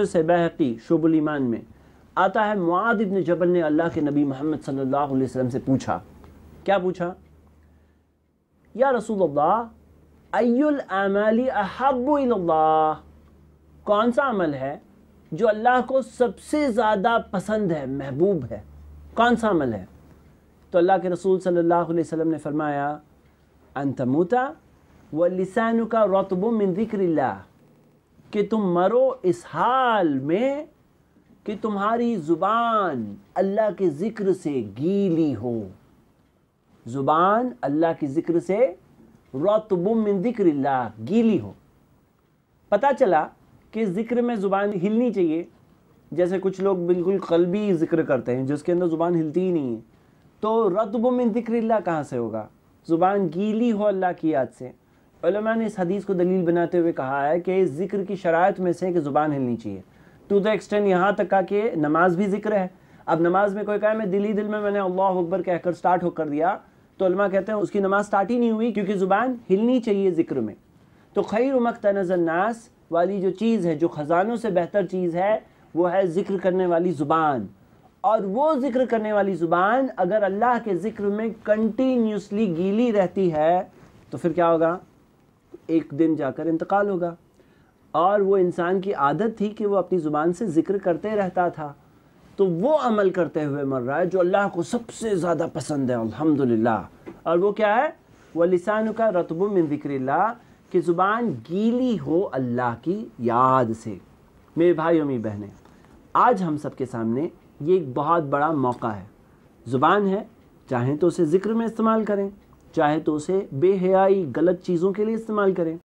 से बहकी शुबुल ईमान में आता है मुआद इबन जबल ने अल्लाह के नबी मोहम्मद सल्लल्लाहु अलैहि वसल्लम से पूछा क्या पूछा या रसूलुल्लाह अयुल अमली इल्लाह कौन सा अमल है जो अल्लाह को सबसे ज़्यादा पसंद है महबूब है कौन सा अमल है तो अल्लाह के रसूल सल्लल्लाहु अलैहि वसल्लम ने फरमाया अंतमूता व लिसान का रतब मिन ज़िक्रिल्लाह कि तुम मरो इस हाल में कि तुम्हारी ज़ुबान अल्लाह के ज़िक्र से गीली हो ज़ुबान अल्लाह के ज़िक्र से रतबुमिन ज़िक्र गीली हो पता चला कि ज़िक्र में ज़ुबान हिलनी चाहिए जैसे कुछ लोग बिल्कुल कलबी ज़िक्र करते हैं जिसके अंदर ज़ुबान हिलती ही नहीं है तो रतबुमिन ज़िक्र कहाँ से होगा ज़ुबान गीली हो अल्लाह की याद से ने इस हदीस को दलील बनाते हुए कहा है कि ज़िक्र की शरात में से कि ज़ुबान हिलनी चाहिए टू द एक्सटेंड यहाँ तक का कि नमाज भी ज़िक्र है अब नमाज में कोई कहा मैं दिली दिल में मैंने अल्लाह अकबर कहकर स्टार्ट होकर दिया तो कहते हैं उसकी नमाज स्टार्ट ही नहीं हुई क्योंकि ज़ुबान हिलनी चाहिए ज़िक्र में तो खैर उमक नास वाली जो चीज़ है जो ख़जानों से बेहतर चीज़ है वो है ज़िक्र करने वाली ज़ुबान और वो ज़िक्र करने वाली ज़ुबान अगर अल्लाह के ज़िक्र में कंटिन्यूसली गीली रहती है तो फिर क्या होगा एक दिन जाकर इंतकाल होगा और वो इंसान की आदत थी कि वो अपनी ज़ुबान से ज़िक्र करते रहता था तो वो अमल करते हुए मर रहा है जो अल्लाह को सबसे ज़्यादा पसंद है अल्हम्दुलिल्लाह और वो क्या है वह लिसान का में जिक्र कि ज़ुबान गीली हो अल्लाह की याद से मेरे भाइयों मेरी बहनें आज हम सब के सामने ये एक बहुत बड़ा मौका है ज़ुबान है चाहें तो उसे ज़िक्र में इस्तेमाल करें चाहे तो उसे बेहयाई गलत चीज़ों के लिए इस्तेमाल करें